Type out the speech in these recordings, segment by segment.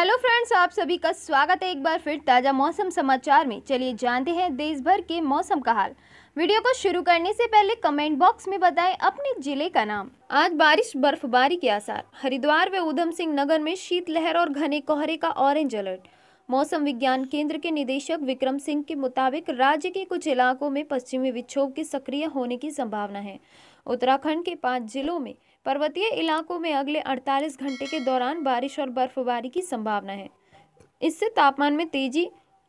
hello friends आप सभी का स्वागत है एक बार फिर ताज़ा मौसम समाचार में चलिए जानते हैं देश भर के मौसम का हाल वीडियो को शुरू करने से पहले कमेंट बॉक्स में बताएं अपने जिले का नाम आज बारिश बर्फबारी के आसार हरिद्वार व उधम सिंह नगर में शीतलहर और घने कोहरे का ऑरेंज अलर्ट मौसम विज्ञान केंद्र के निदेशक विक्रम सिंह के मुताबिक राज्य के कुछ इलाकों में पश्चिमी विक्षोभ के सक्रिय होने की संभावना है उत्तराखंड के पाँच जिलों में पर्वतीय इलाकों में अगले 48 घंटे के दौरान बारिश और बर्फबारी की संभावना है इससे तापमान में तेजी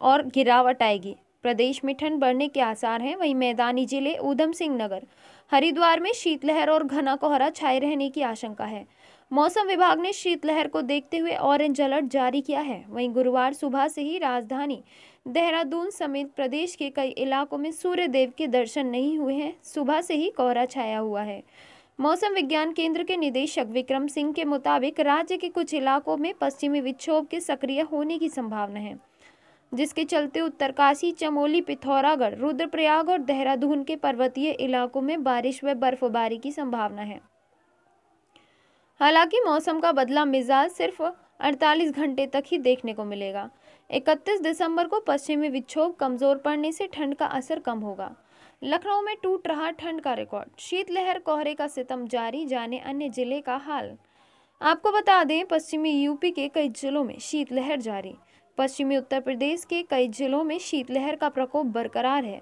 और गिरावट आएगी प्रदेश में ठंड बढ़ने के आसार हैं वहीं मैदानी जिले ऊधम सिंह नगर हरिद्वार में शीतलहर और घना कोहरा छाए रहने की आशंका है मौसम विभाग ने शीतलहर को देखते हुए ऑरेंज अलर्ट जारी किया है वहीं गुरुवार सुबह से ही राजधानी देहरादून समेत प्रदेश के कई इलाकों में सूर्य देव के दर्शन नहीं हुए हैं सुबह से ही कोहरा छाया हुआ है मौसम विज्ञान केंद्र के निदेशक विक्रम सिंह के मुताबिक राज्य के कुछ इलाकों में पश्चिमी विक्षोभ के सक्रिय होने की संभावना है जिसके चलते उत्तरकाशी चमोली पिथौरागढ़ रुद्रप्रयाग और देहरादून के पर्वतीय इलाकों में बारिश व बर्फबारी की संभावना है हालांकि मौसम का बदला मिजाज सिर्फ 48 घंटे तक ही देखने को मिलेगा 31 दिसंबर को पश्चिमी विक्षोभ कमजोर पड़ने से ठंड का असर कम होगा लखनऊ में टूट रहा ठंड का रिकॉर्ड शीतलहर कोहरे का सितम जारी जाने अन्य जिले का हाल आपको बता दें पश्चिमी यूपी के कई जिलों में शीतलहर जारी पश्चिमी उत्तर प्रदेश के कई जिलों में शीतलहर का प्रकोप बरकरार है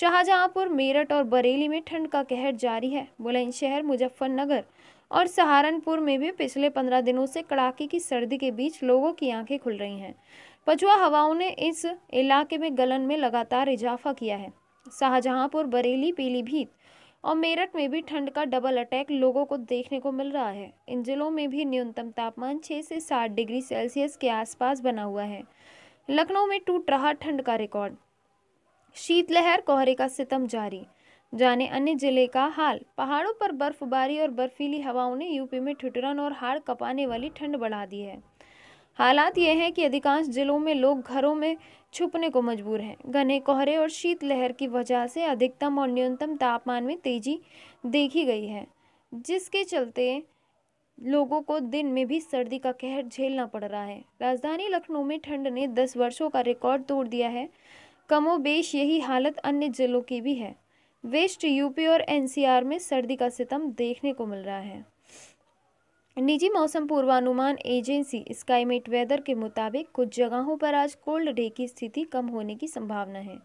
शाहजहांपुर मेरठ और बरेली में ठंड का कहर जारी है बुलंदशहर मुजफ्फरनगर और सहारनपुर में भी पिछले पंद्रह दिनों से कड़ाके की सर्दी के बीच लोगों की आंखें खुल रही हैं पछुआ हवाओं ने इस इलाके में गलन में लगातार इजाफा किया है शाहजहांपुर बरेली पीलीभीत और मेरठ में भी ठंड का डबल अटैक लोगों को देखने को मिल रहा है इन जिलों में भी न्यूनतम तापमान 6 से 7 डिग्री सेल्सियस के आसपास बना हुआ है लखनऊ में टूट रहा ठंड का रिकॉर्ड शीतलहर कोहरे का सितम जारी जाने अन्य जिले का हाल पहाड़ों पर बर्फबारी और बर्फीली हवाओं ने यूपी में ठिठुरन और हाड़ कपाने वाली ठंड बढ़ा दी है हालात ये हैं कि अधिकांश जिलों में लोग घरों में छुपने को मजबूर हैं घने कोहरे और शीतलहर की वजह से अधिकतम और न्यूनतम तापमान में तेजी देखी गई है जिसके चलते लोगों को दिन में भी सर्दी का कहर झेलना पड़ रहा है राजधानी लखनऊ में ठंड ने दस वर्षों का रिकॉर्ड तोड़ दिया है कमोबेश यही हालत अन्य जिलों की भी है वेस्ट यूपी और एनसीआर में सर्दी का सितम देखने को मिल रहा है निजी मौसम पूर्वानुमान एजेंसी स्काईमेट वेदर के मुताबिक कुछ जगहों पर आज कोल्ड डे की स्थिति कम होने की संभावना है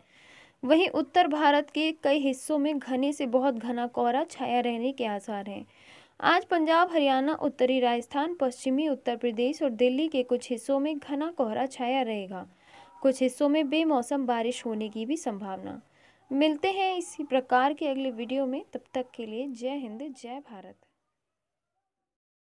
वहीं उत्तर भारत के कई हिस्सों में घने से बहुत घना कोहरा छाया रहने के आसार हैं आज पंजाब हरियाणा उत्तरी राजस्थान पश्चिमी उत्तर प्रदेश और दिल्ली के कुछ हिस्सों में घना कोहरा छाया रहेगा कुछ हिस्सों में बेमौसम बारिश होने की भी संभावना मिलते हैं इसी प्रकार के अगले वीडियो में तब तक के लिए जय हिंद जय भारत